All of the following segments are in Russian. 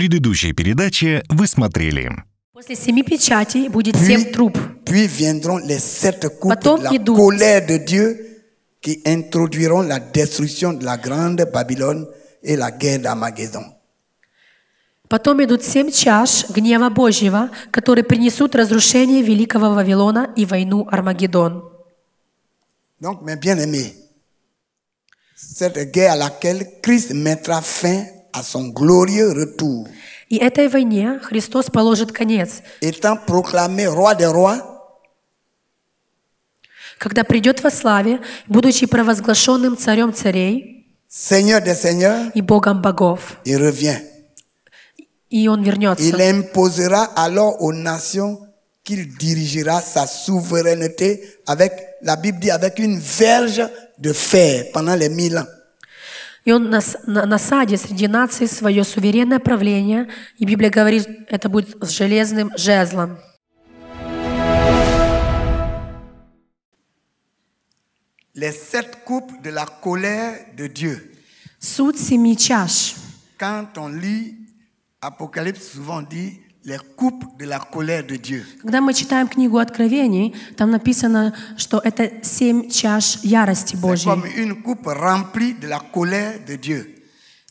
предыдущей передаче вы смотрели. После семи печатей будет puis, семь труб. Puis viendront les sept coupes Потом de la идут. colère de Dieu qui introduiront la destruction de la grande Babylone et la guerre d'Amagédon. Потом идут семь чаш гнева Божьего, которые принесут разрушение Великого Вавилона и войну Армагеддон. Donc, mes bien-aimés, cette guerre à laquelle Christ mettra fin à son glorieux retour. И этой войне Христос положит конец. Étant proclamé roi des rois, когда придет во славе, будучи провозглашенным царем царей Seigneur des seigneurs, и Богом богов, il revient. и он вернется. Il imposera alors aux nations qu'il dirigera sa souveraineté avec, la Bible dit, avec une verge de fer pendant les mille ans. И он нас, на, насадит среди наций свое суверенное правление. И Библия говорит, это будет с железным жезлом. Les sept coupes de la colère de Dieu. Суд семи чаш. Quand on lit Apocalypse, souvent on dit когда мы читаем книгу Откровений, там написано, что это семь чаш ярости Божьей.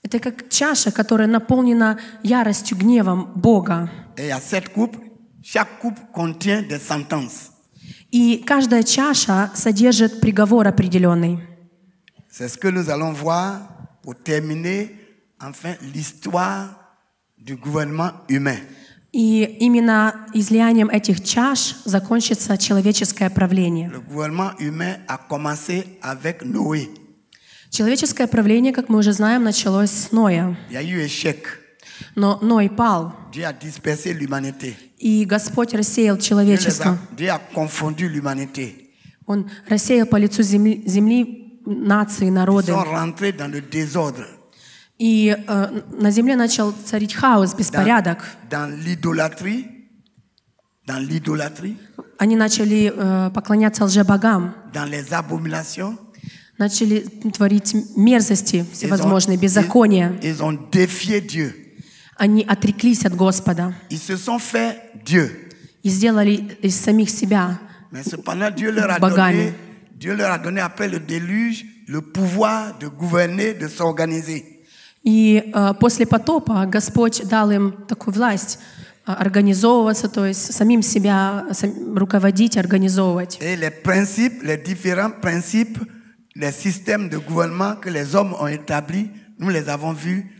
Это как чаша, которая наполнена яростью, гневом Бога. И каждая чаша содержит приговор определенный. Это то, что мы увидим, чтобы закончить, terminer enfin l'histoire du и именно излиянием этих чаш закончится человеческое правление. Человеческое правление, как мы уже знаем, началось с Ноя. Но Ной пал. И Господь рассеял человечество. Он рассеял по лицу земли, земли нации, народы. И э, на земле начал царить хаос, беспорядок. Dans, dans Они начали э, поклоняться лжебогам. Dans les abominations. Начали творить мерзости всевозможные, ils ont, беззакония. Ils, ils ont défié Dieu. Они отреклись от Господа. Ils se sont fait Dieu. И сделали из самих себя Mais cependant, Dieu leur a богами. Donné, Dieu leur a donné après le déluge le pouvoir de gouverner, de s'organiser. Э, э, э, Et les principes, les différents principes, les systèmes de gouvernement que les hommes ont établis, nous les avons vus.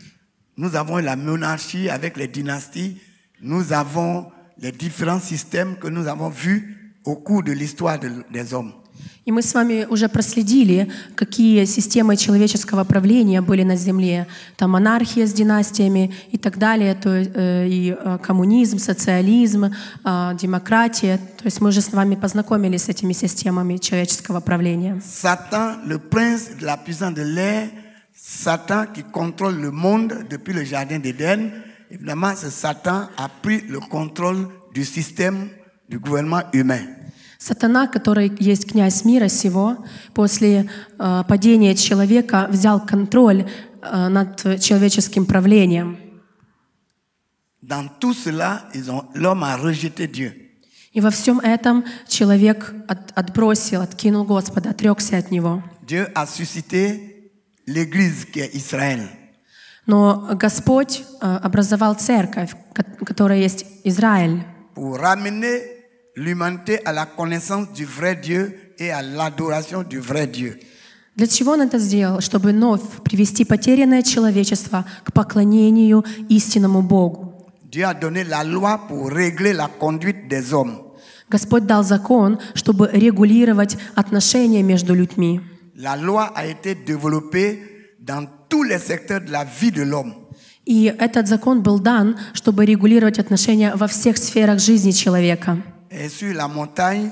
Nous avons la monarchie avec les dynasties. Nous avons les différents systèmes que nous avons vus au cours de l'histoire des hommes. И мы с вами уже проследили, какие системы человеческого правления были на Земле. Там анархия с династиями и так далее, то, э, и э, коммунизм, социализм, э, демократия. То есть мы уже с вами познакомились с этими системами человеческого правления. Сатан, le prince de la puissance de l'air, Сатан, qui contrôle le monde depuis le jardin d'Éden, évidemment, ce Satan a pris le contrôle du système du gouvernement humain. Сатана, который есть князь мира сего, после э, падения человека взял контроль э, над человеческим правлением. Dans tout cela, ils ont, a Dieu. И во всем этом человек от, отбросил, откинул Господа, отрекся от Него. Dieu a qui Но Господь э, образовал церковь, которая есть Израиль. Pour l'humanité à la connaissance du vrai Dieu et à l'adoration du vrai Dieu. Для чего он это сделал? Чтобы вновь привести потерянное человечество к поклонению истинному Богу. Dieu a donné la loi pour régler la conduite des hommes. Господь дал закон, чтобы регулировать отношения между людьми. La loi a été développée dans tous les secteurs de la vie de l'homme. И этот закон был дан, чтобы регулировать отношения во всех сферах жизни человека et sur la montagne,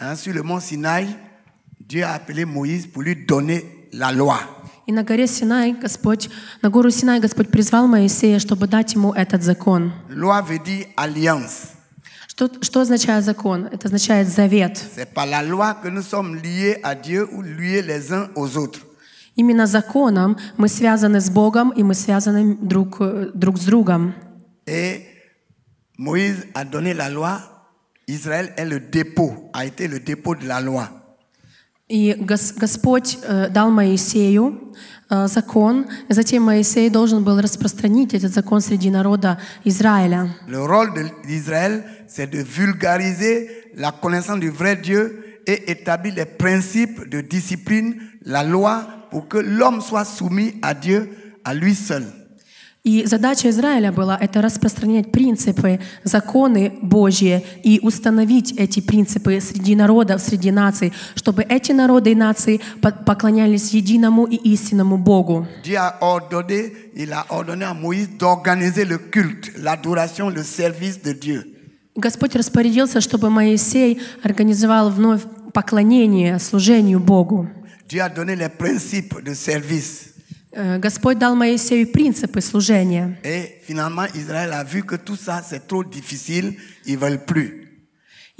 hein, sur le mont Sinaï, Dieu a appelé Moïse pour lui donner la loi. И на горе Синай Господь, на гору Синай Господь призвал Моисея, чтобы дать ему этот закон. Loi veut dire alliance. Что, что означает закон? Это означает завет. C'est par la loi que nous Именно законом мы связаны с Богом и мы связаны друг, э, друг с другом. Et Moïse a donné la loi Israël est le dépôt, a été le dépôt de la loi. Eh, eh, le rôle d'Israël, c'est de vulgariser la connaissance du vrai Dieu et établir les principes de discipline, la loi, pour que l'homme soit soumis à Dieu, à lui seul. И задача Израиля была — это распространять принципы, законы Божьи и установить эти принципы среди народов, среди наций, чтобы эти народы и нации поклонялись единому и истинному Богу. Господь распорядился, чтобы Моисей организовал вновь поклонение, служению Богу. Dieu a donné les principes de service. Э, Господь дал Моисею принципы служения.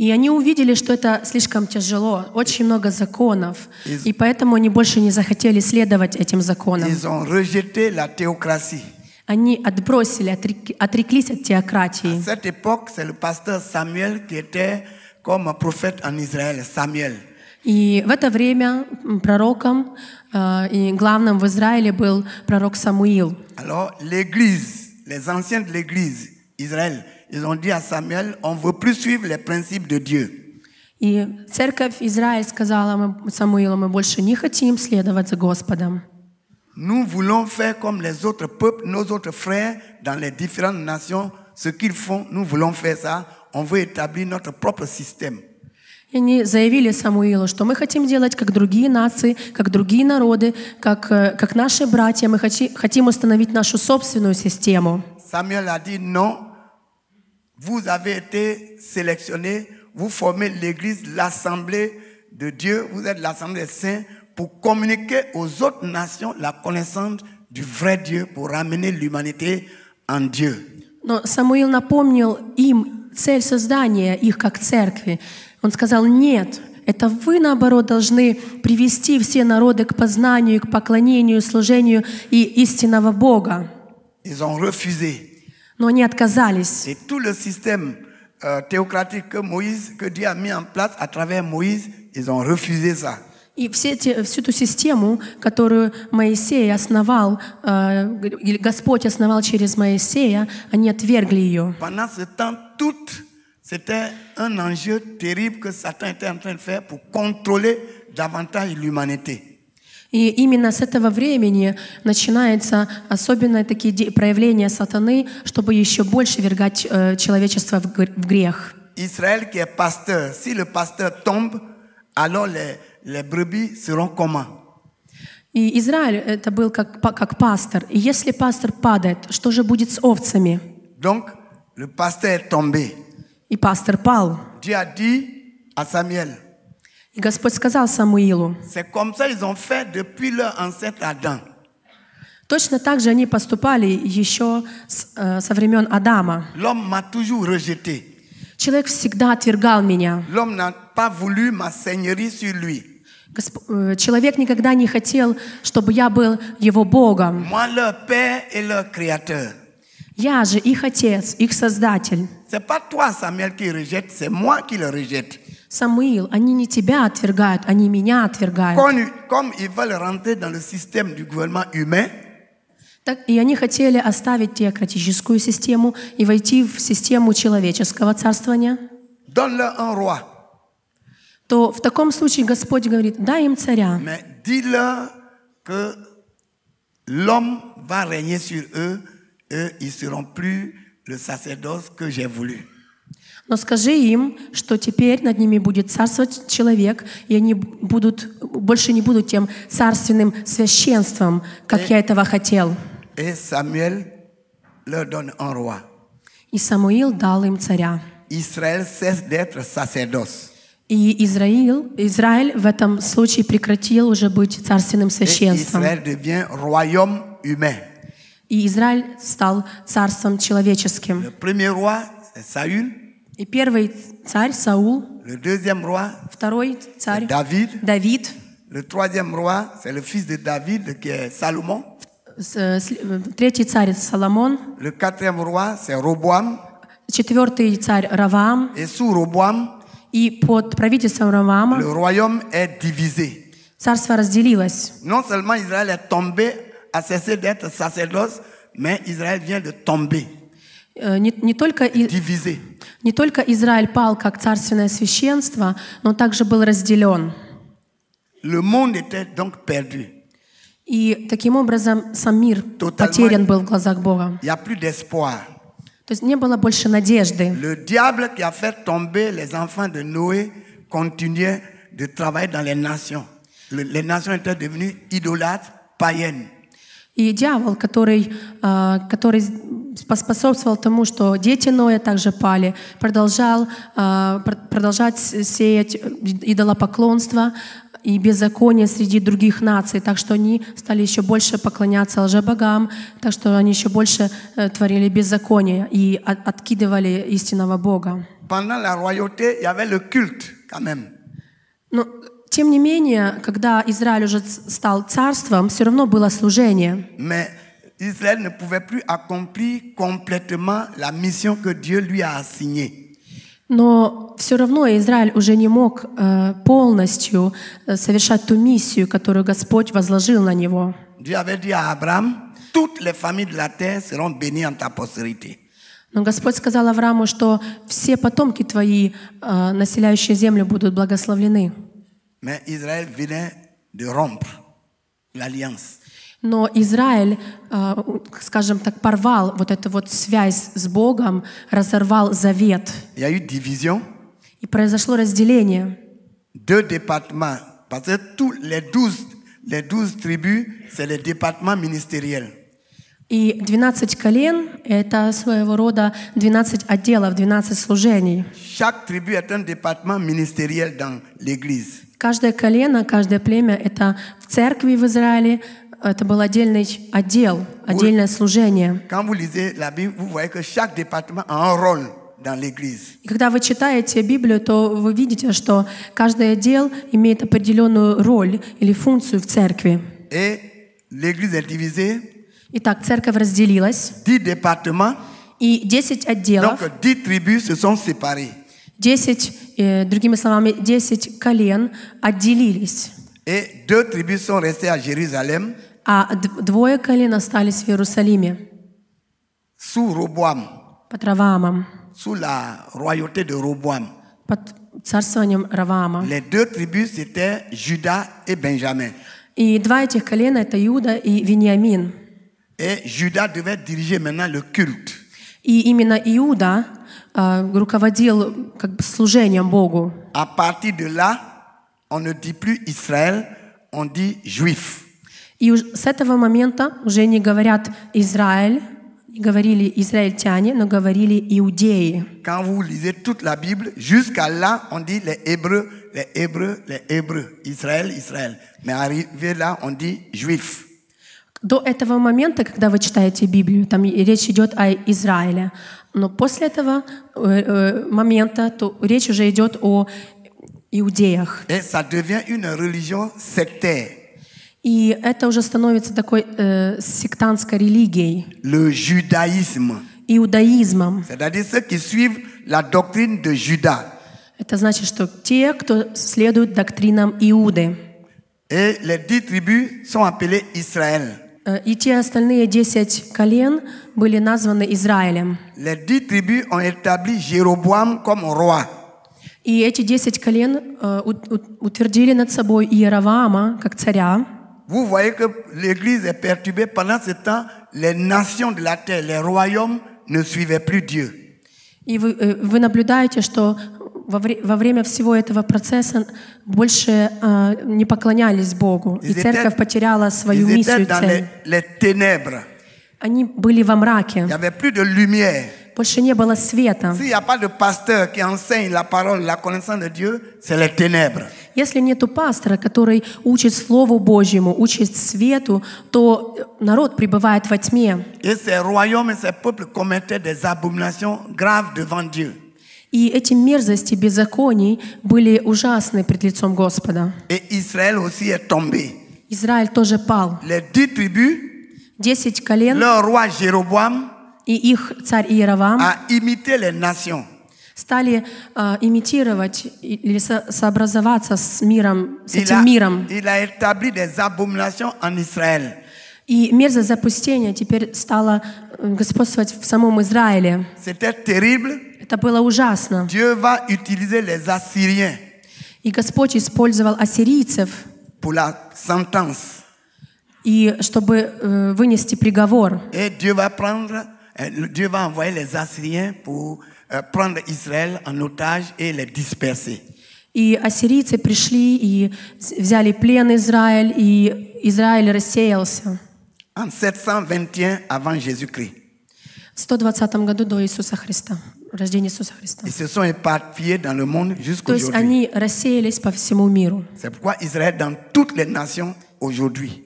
И они увидели, что это слишком тяжело, очень много законов, ils, и поэтому они больше не захотели следовать этим законам. Ils ont la Они отбросили, отрек, отреклись от теократии. À cette époque, c'est le pasteur Samuel qui était comme prophète en Israël, Samuel. И в это время пророком и главным в Израиле был пророк Самуил. Alors l'Église, les anciens de l'Église, Israël, ils ont dit à Samuel, on veut plus suivre les principes de Dieu. И церковь Израиль сказала Самуилу, мы больше не хотим следовать за Господом. Nous voulons faire comme les autres peuples, nos autres frères dans les différentes nations, ce qu'ils font, nous voulons faire ça. On veut établir notre propre système. И они заявили Самуилу, что мы хотим делать, как другие нации, как другие народы, как, как наши братья. Мы хоти, хотим установить нашу собственную систему. Samuel a dit non, vous avez été sélectionnés, vous formez l'Église, l'Assemblée de Dieu, vous êtes l'Assemblée des saints pour communiquer aux autres nations la connaissance du vrai Dieu, pour ramener l'humanité en Dieu. Но Самуил напомнил им цель создания их как церкви, он сказал, нет, это вы, наоборот, должны привести все народы к познанию, к поклонению, служению и истинного Бога. Ils ont refusé. Но они отказались. Et tout le système euh, théocratique que Moïse, que Dieu a mis en place à travers Moïse, ils ont refusé ça. И все те, всю ту систему, которую Моисей основал, э, Господь основал через Моисея, они отвергли ее. Pendant ce temps, toutes C'était un enjeu terrible que Satan était en train de faire pour contrôler davantage l'humanité. И именно с этого времени начинаются особенно такие проявления сатаны, чтобы еще больше вергать человечество в грех. Israël qui est pasteur, si le pasteur tombe, alors les, les brebis seront comment И Израиль это был как, как пастор. И если пастор падает, что же будет с овцами? Donc, le pasteur est tombé. И пастор пал. И Господь сказал Самуилу. Точно так же они поступали еще с, э, со времен Адама. Человек всегда отвергал меня. Э, человек никогда не хотел, чтобы я был его Богом. Я же их Отец, их Создатель. C'est pas toi, Samuel, qui rejette, c'est moi qui le rejette. Самуил, они не тебя отвергают, они меня отвергают. Comme, comme ils veulent rentrer dans le système du gouvernement humain, так, и они хотели оставить теократическую систему и войти в систему человеческого царствования. Donne-leur un roi. То в таком случае Господь говорит, дай им царя. Mais dis-leur que l'homme va régner sur eux, et ils seront plus но скажи им, что теперь над ними будет царствовать человек, и они будут, больше не будут тем царственным священством, как et, э, я этого хотел. Et э, Samuel leur donne un roi. И Самуил дал им царя. Israël cesse d'être sacerdoce. И Израиль, Израиль в этом случае прекратил уже быть царственным священством. Et Israël devient и Израиль стал царством человеческим. Le premier roi, Saül. И первый царь Саул. Le deuxième roi, второй царь David. Давид. Le troisième roi, c'est le fils de David qui est Salomon. Третий царь Соломон. Le quatrième roi, c'est Roboam. Четвертый царь Равам. Et sous Roboam, и под правительством Равама le royaume est divisé. царство разделилось. Non seulement Israël est tombé a cessé d'être sacerdoce, mais Israël vient de tomber. Э, не, не, только, divisé. пал как царственное священство, но также был разделен. Le monde était donc perdu. И таким образом сам мир Totalement, потерян был в глазах Бога. Il a plus d'espoir. Le diable qui a fait tomber les enfants de Noé continuait de travailler dans les nations. Les nations étaient devenues idolâtres, païennes. И дьявол, который, а, который поспособствовал тому, что дети Ноя также пали, продолжал а, продолжать сеять идолопоклонство и беззаконие среди других наций, так что они стали еще больше поклоняться лжебогам, так что они еще больше э, творили беззаконие и откидывали истинного Бога. Pendant la royauté, il y avait le culte Но ну, тем не менее, когда Израиль уже стал царством, все равно было служение. Mais Israël ne pouvait plus accomplir complètement la mission que Dieu lui a assignée. Но все равно Израиль уже не мог э, полностью э, совершать ту миссию, которую Господь возложил на него. Abraham, Но Господь сказал Аврааму, что все потомки твои, э, населяющие землю, будут благословлены. Mais Israël venait de rompre l'alliance. Но Израиль, скажем так, порвал вот эту вот связь с Богом, разорвал завет. Il y a eu division. И произошло разделение. Deux départements, parce que tous les douze, les douze tribus, c'est les départements ministériels. И 12 колен — это своего рода 12 отделов, 12 служений. Chaque tribu est un département ministériel dans l'Église. Каждое колено, каждое племя — это в церкви в Израиле, это был отдельный отдел, отдельное служение. И когда вы читаете Библию, то вы видите, что каждый отдел имеет определенную роль или функцию в церкви. Итак, церковь разделилась. И 10 отделов. Donc, 10 tribus se sont séparées. Десять, э, другими словами, десять колен отделились. Et deux tribus А двое колен остались в Иерусалиме. Sous Roboam. Под Раваамом. Sous Под царствованием Раваама. И два этих колена это Иуда и Вениамин. И Juda должен был maintenant le culte. И именно Иуда э, руководил как бы служением Богу. À partir de là, on ne dit plus Israël, on dit juif. И с этого момента уже не говорят Израиль, не говорили израильтяне, но говорили иудеи. Quand vous lisez toute la Bible, jusqu'à là, on dit les Hébreux, les Hébreux, les Hébreux, Israël, Israël. Mais arrivé là, on dit juif. До этого момента, когда вы читаете Библию, там речь идет о Израиле. Но после этого э, э, момента то речь уже идет о иудеях. И это уже становится такой э, сектантской религией. Le judaïsme. Иудаизмом. C'est-à-dire ceux qui suivent la doctrine de Judas. Это значит, что те, кто следует доктринам Иуды. Et les dix tribus sont appelées Israël. И те остальные десять колен были названы Израилем. И эти десять колен э, утвердили над собой Иераваама как царя. Vous voyez que l'Église est perturbée. Pendant ce temps, les nations de la terre, les royaumes ne suivaient plus Dieu. И вы, э, вы наблюдаете, что во, во время всего этого процесса больше э, не поклонялись Богу, и церковь потеряла свою миссию цель. Они были во мраке. Больше не было света. Если нету пастора, который учит Слову Божьему, учит свету, то народ пребывает во тьме. И ces и ces peuples commettaient des abominations graves devant и эти мерзости беззаконий были ужасны пред лицом Господа. Et aussi est tombé. Израиль тоже пал. десять колен, leur roi Jéroboam, и их царь Иеровам, стали uh, имитировать или со сообразоваться с миром, с il этим a, миром. Il a établi des abominations en Israël. И мерзость запустения теперь стала э, господствовать в самом Израиле. C'était terrible. Это было ужасно. Dieu va utiliser les Assyriens. И Господь использовал ассирийцев. Pour la sentence. И чтобы э, вынести приговор. Et Dieu va prendre, Dieu va envoyer les Assyriens pour euh, prendre Israël en otage et les disperser. И ассирийцы пришли и взяли плен Израиль, и Израиль рассеялся. En 721 avant Jésus-Christ. В 120 году до Иисуса Христа рождения Иисуса Христа. Ils se sont éparpillés dans le monde jusqu'à То есть они рассеялись по всему миру. C'est pourquoi Israël dans toutes les nations aujourd'hui.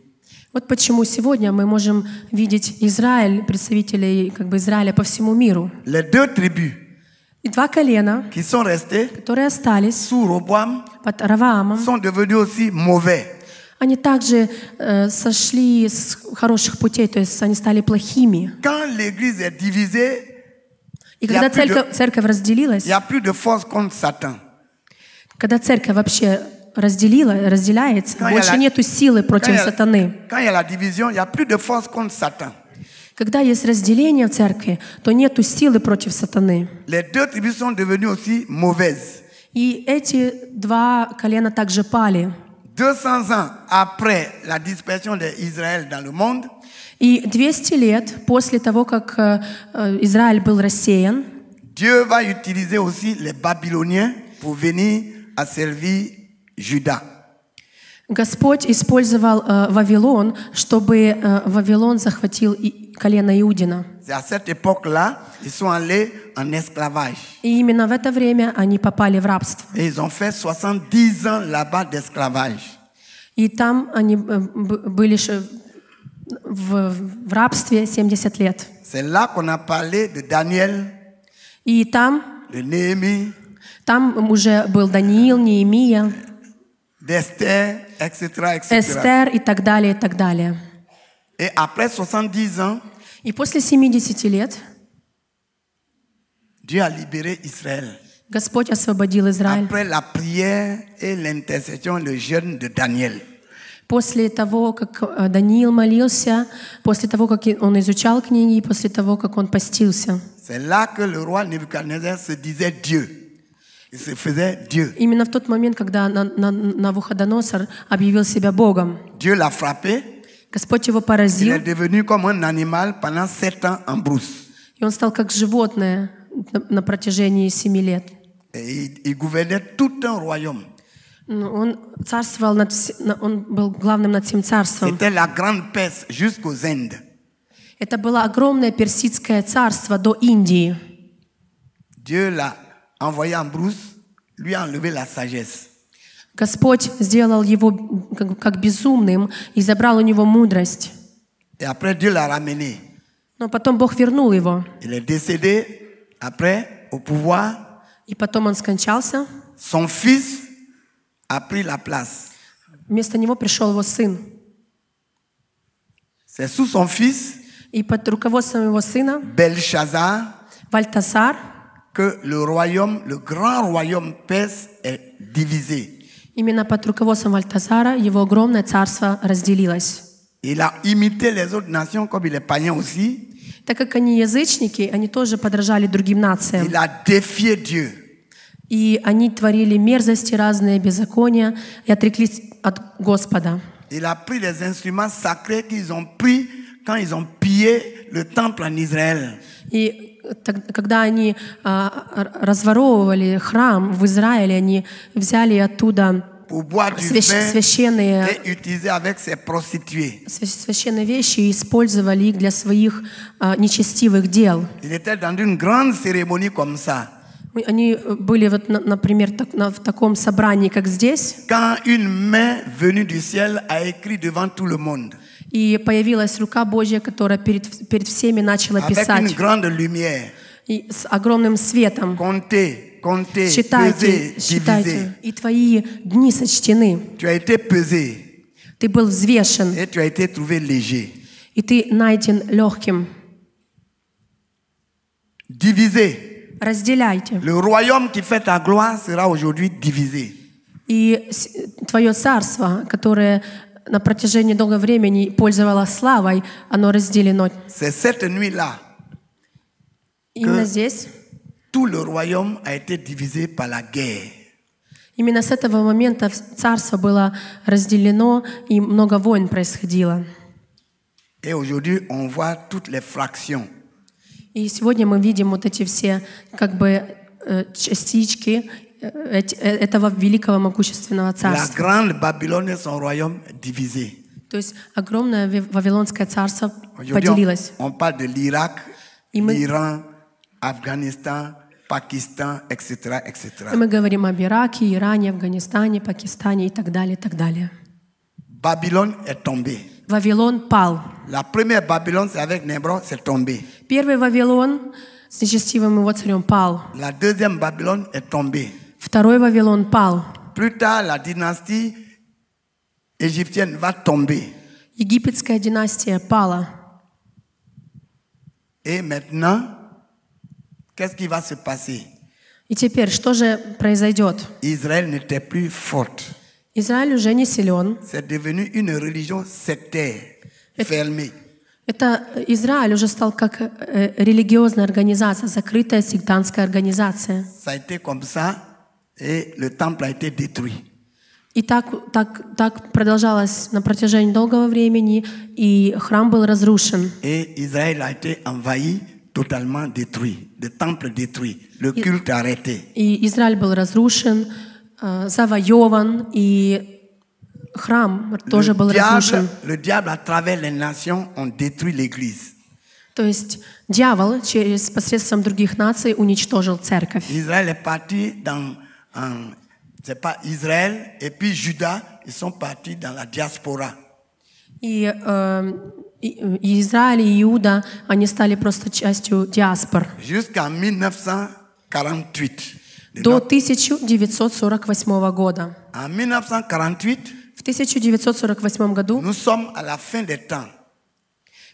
Вот почему сегодня мы можем видеть Израиль, представителей как бы Израиля по всему миру. Les deux tribus И два колена, qui sont restées которые остались sous Roboam, под Раваамом, sont devenus aussi mauvais. Они также э, сошли с хороших путей, то есть они стали плохими. Quand l'Église est divisée, и когда церковь, церковь разделилась, когда церковь вообще разделила, разделяется, quand больше la, нету силы против сатаны. Когда есть разделение в церкви, то нету силы против сатаны. И эти два колена также пали. 200 ans après la dispersion d'Israël dans le monde, и 200 лет после того, как э, э, Израиль был рассеян, Dieu va utiliser aussi les Babyloniens pour venir asservir Juda. Господь использовал э, Вавилон, чтобы э, Вавилон захватил и, колено Иудина. И именно в это время они попали в рабство. Et ils ont fait 70 ans là-bas d'esclavage. И там они были в, в рабстве 70 лет. C'est là qu'on a parlé de Daniel. И там, de Néhémie, там уже был Даниил, Неемия, d'Esther, etc., etc. Эстер и так далее, и так далее. Et après 70 ans, и после 70 лет Dieu a libéré Israël. Господь освободил Израиль. Après la prière et l'intercession, le jeûne de Daniel. После того, как э, Даниил молился, после того, как он изучал книги, после того, как он постился. Именно в тот момент, когда Навуходоносор объявил себя Богом. Господь его поразил. И он стал как животное на протяжении семи лет. И ну, он царствовал над, он был главным над всем царством. Это было огромное персидское царство до Индии. Господь сделал его как, как безумным и забрал у него мудрость. Но потом Бог вернул его. И потом он скончался. Son fils a pris la place. Вместо него пришел его сын. C'est sous son fils, И под руководством его сына Belshazzar, Вальтасар que le royaume, le grand royaume perse est divisé. Именно под руководством Вальтазара его огромное царство разделилось. Il a imité les autres nations comme il est païen aussi. Так как они язычники, они тоже подражали другим нациям. Il a défié Dieu и они творили мерзости разные, беззакония, и отреклись от Господа. Il a pris les instruments sacrés qu'ils ont pris quand ils ont pillé le temple en Israël. И когда они а, разворовывали храм в Израиле, они взяли оттуда свящ, священные, священные вещи и использовали их для своих а, нечестивых дел. Il était dans une grande cérémonie comme ça. Они э, были, вот, например, так, на, в таком собрании, как здесь. Quand une main venue du ciel a écrit devant tout le monde. И появилась рука Божья, которая перед, перед всеми начала писать. Avec une grande lumière. И с огромным светом. Comptez, comptez, считайте, pesez, считайте. И твои дни сочтены. Tu as été pesé. Ты был взвешен. Et tu as été trouvé léger. И ты найден легким. Divisez разделяйте. Le royaume qui fait ta gloire sera aujourd'hui divisé. И твое царство, которое на протяжении долгого времени пользовалось славой, оно разделено. C'est cette nuit-là. Именно здесь. Tout le royaume a été divisé par la guerre. Именно с этого момента царство было разделено и много войн происходило. Et aujourd'hui, on voit toutes les fractions. И сегодня мы видим вот эти все как бы э, частички э, э, этого великого могущественного царства. То есть огромное Вавилонское царство поделилось. On parle de l'Irak, мы... l'Iran, Афганистан, Пакистан, etc., etc. И мы говорим об Ираке, Иране, Афганистане, Пакистане и так далее, и так далее. Бабилон est tombée. Вавилон пал. La première Babylone, c'est avec Nébrod, c'est tombé. Первый Вавилон с нечестивым его царем пал. La deuxième Babylone est tombée. Второй Вавилон пал. Plus tard, la dynastie égyptienne va tomber. Египетская династия пала. Et maintenant, qu'est-ce qui va se passer? И теперь что же произойдет? Израиль n'était plus forte. Израиль уже не силен. une fermée. Это э, Израиль уже стал как э, э, религиозная организация, закрытая сектантская организация. Ça a été comme ça, et le temple a été détruit. И так, так, так продолжалось на протяжении долгого времени, и храм был разрушен. Et Israël a été envahi, totalement détruit, le temple détruit, le culte И Израиль был разрушен, Э, завоеван, и храм тоже был разрушен. То есть дьявол через посредством других наций уничтожил церковь. Израиль est parti dans c'est pas Israël et puis Judas, ils sont partis эм, И, Израиль и Иуда, они стали просто частью диаспор. Jusqu'en 1948 до 1948 года. в 1948 году nous sommes à la fin des temps.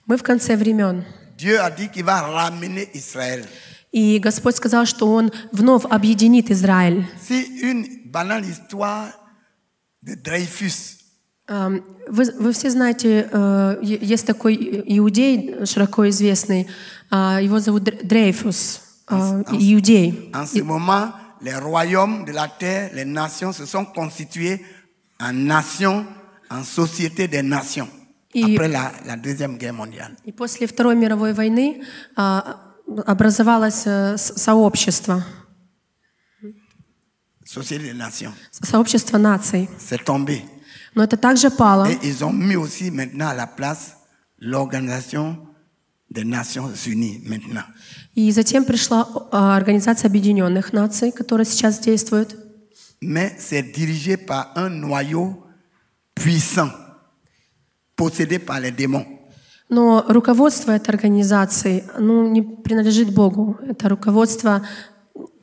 мы в конце времен. Dieu a dit va ramener Israël. И Господь сказал, что Он вновь объединит Израиль. C'est une histoire de Dreyfus. Вы, вы все знаете, э, есть такой иудей, широко известный, а, его зовут Дрейфус, а, иудей. En ce moment, les royaumes de la terre, les nations se sont constituées en nations, en société des nations. après la, Deuxième Guerre mondiale. И после Второй мировой войны а, образовалось э, сообщество. Société des nations. C'est tombé. Но Et ils ont mis aussi maintenant à la place l'organisation И затем пришла а, Организация Объединенных Наций, которая сейчас действует. Но руководство этой организации ну, не принадлежит Богу. Это руководство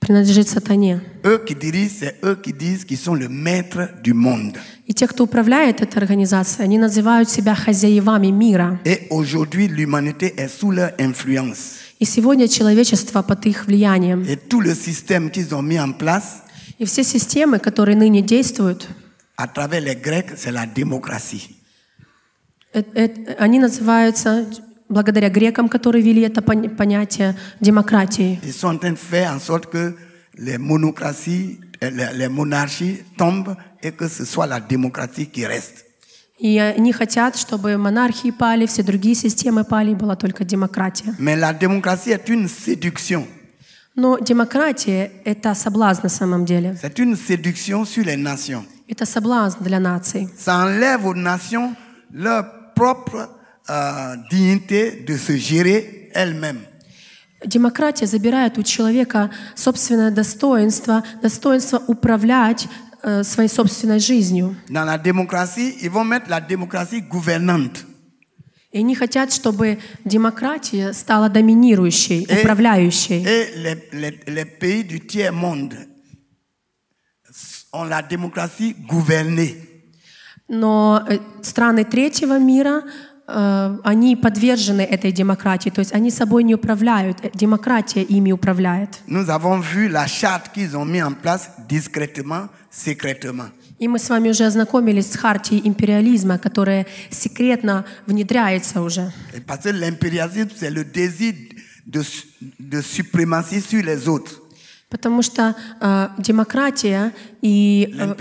принадлежит сатане. Eux qui dirigent, c'est eux qui disent qu'ils sont le maître du monde. И те, кто управляет этой организацией, они называют себя хозяевами мира. Et aujourd'hui, l'humanité est sous leur influence. И сегодня человечество под их влиянием. Et tout le système qu'ils ont mis en place. И все системы, которые ныне действуют. À travers les Grecs, c'est la démocratie. Они называются благодаря грекам, которые вели это понятие демократии. Ils sont en train de faire en sorte que les monocraties, les, les monarchies tombent et que ce soit la démocratie qui reste. И они хотят, чтобы монархии пали, все другие системы пали, была только демократия. Mais la démocratie est une séduction. Но демократия — это соблазн на самом деле. C'est une séduction sur les nations. Это соблазн для наций. Ça enlève aux nations leur propre э, dignité de se gérer elle-même. Демократия забирает у человека собственное достоинство, достоинство управлять э, своей собственной жизнью. Dans la démocratie, ils vont mettre la démocratie gouvernante. И они хотят, чтобы демократия стала доминирующей, et, э, управляющей. Et э, les, les, les pays du tiers monde ont la démocratie gouvernée. Но э, страны третьего мира Э, они подвержены этой демократии, то есть они собой не управляют, э, демократия ими управляет. Nous avons vu la charte qu'ils ont mis en place discrètement, secrètement. И мы с вами уже ознакомились с хартией империализма, которая секретно внедряется уже. Parce que l'impérialisme, c'est le désir de, de suprématie sur les autres. Потому что э, демократия и, э,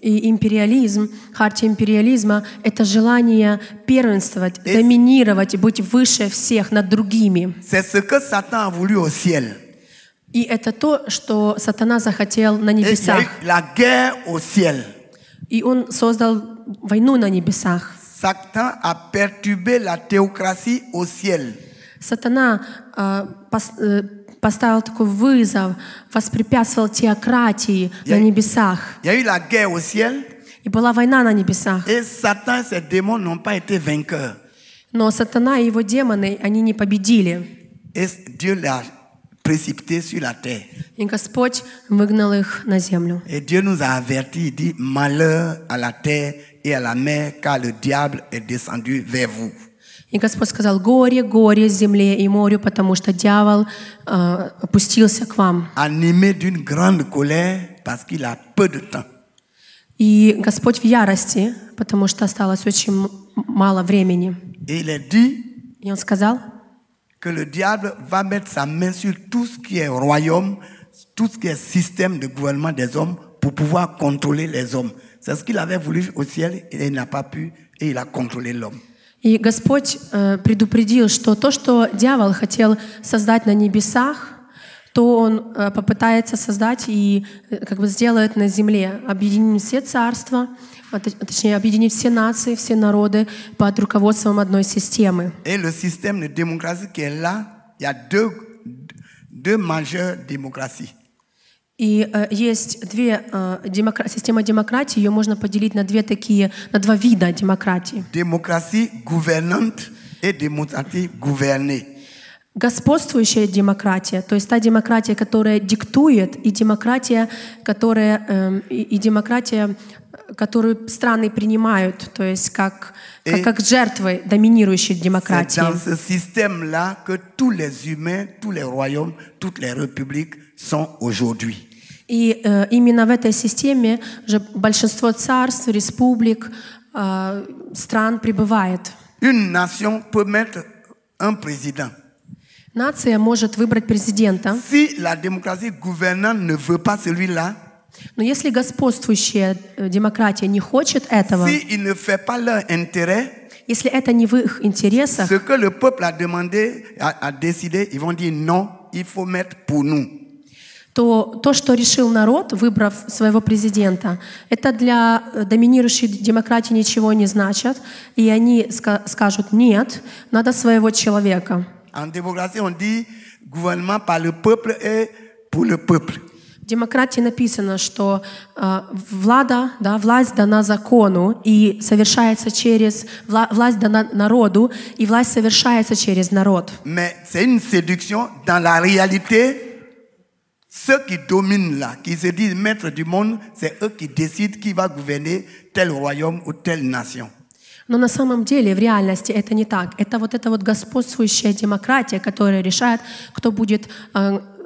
и империализм, хартия империализма — это желание первенствовать, Et э, доминировать, быть выше всех над другими. И это то, что сатана захотел на небесах. И он создал войну на небесах. Satan a perturbé la théocratie au ciel. Сатана э, пос, э, поставил такой вызов, воспрепятствовал теократии на небесах. И была война на небесах. Но сатана и его демоны, они не победили. И Господь выгнал их на землю. И Dieu и Господь сказал, горе, горе земле и морю, потому что дьявол э, опустился к вам. Аниме d'une grande colère parce qu'il a peu de temps. И Господь в ярости, потому что осталось очень мало времени. Et il est dit, и он сказал, que le diable va mettre sa main sur tout ce qui est royaume, tout ce qui est système de gouvernement des hommes pour pouvoir contrôler les hommes. C'est ce qu'il avait voulu au ciel et il n'a pas pu et il a contrôlé l'homme. И Господь э, предупредил, что то, что дьявол хотел создать на небесах, то он э, попытается создать и э, как бы сделает на земле, объединив все царства, а а точнее, объединив все нации, все народы под руководством одной системы. И демократии, il y a deux, deux majeures démocraties. И э, есть две э, демокра... система демократии, ее можно поделить на две такие, на два вида демократии. Демократия гувернант и демократия гуверней. Господствующая демократия, то есть та демократия, которая диктует, и демократия, которая э, и демократия которую страны принимают, то есть как, как, как жертвы доминирующей демократии. И э, именно в этой системе же большинство царств, республик, э, стран пребывает. Нация может выбрать президента. Si la démocratie gouvernante ne veut pas celui-là, но если господствующая э, демократия не хочет этого, если это не в их интересах, ce que le peuple a demandé, a, a décidé, ils vont dire non, il faut mettre pour nous. то то, что решил народ, выбрав своего президента, это для э, доминирующей демократии ничего не значит, и они ска скажут «нет, надо своего человека». En démocratie, on dit gouvernement par le peuple et pour le peuple демократии написано, что э, влада, да, власть дана закону и совершается через вла, власть дана народу и власть совершается через народ. Ceux qui dominent là, qui se disent maîtres du monde, c'est eux qui décident qui va gouverner tel royaume ou telle nation. Но на самом деле в реальности это не так. Это вот эта вот господствующая демократия, которая решает, кто будет э,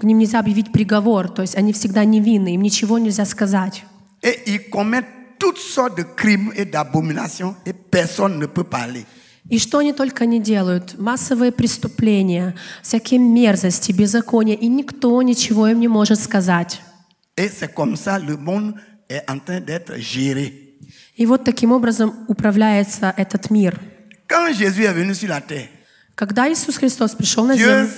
к ним нельзя объявить приговор, то есть они всегда невинны, им ничего нельзя сказать. И что они только не делают, массовые преступления, всякие мерзости, беззакония, и никто ничего им не может сказать. И вот таким образом управляется этот мир. Когда Иисус est на Землю. Когда Иисус Христос пришел на землю,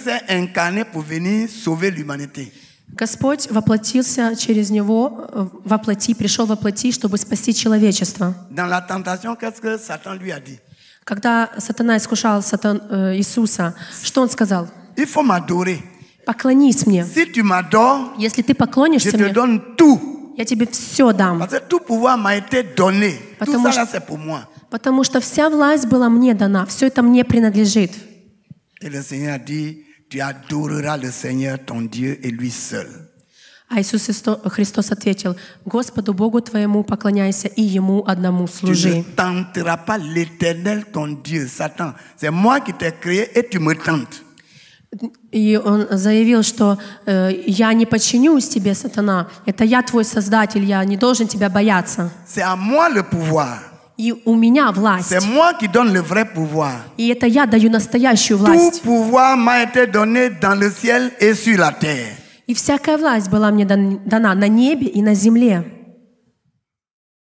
Господь воплотился через Него, э, воплоти, пришел воплоти, чтобы спасти человечество. Когда сатана искушал сатан, э, Иисуса, что он сказал? Il faut Поклонись мне. Если ты поклонишься мне, я тебе все дам. Parce que tout pouvoir m'a été donné. Потому tout Потому что вся власть была мне дана, все это мне принадлежит. А Иисус Христос ответил, Господу Богу твоему поклоняйся и Ему одному служи. И он заявил, что э, я не подчинюсь тебе, сатана. Это я твой создатель, я не должен тебя бояться. C'est à moi le pouvoir. И у меня власть. C'est moi qui donne le vrai pouvoir. И это я даю настоящую власть. Tout pouvoir m'a été donné dans le ciel et sur la terre. И всякая власть была мне дана на небе и на земле.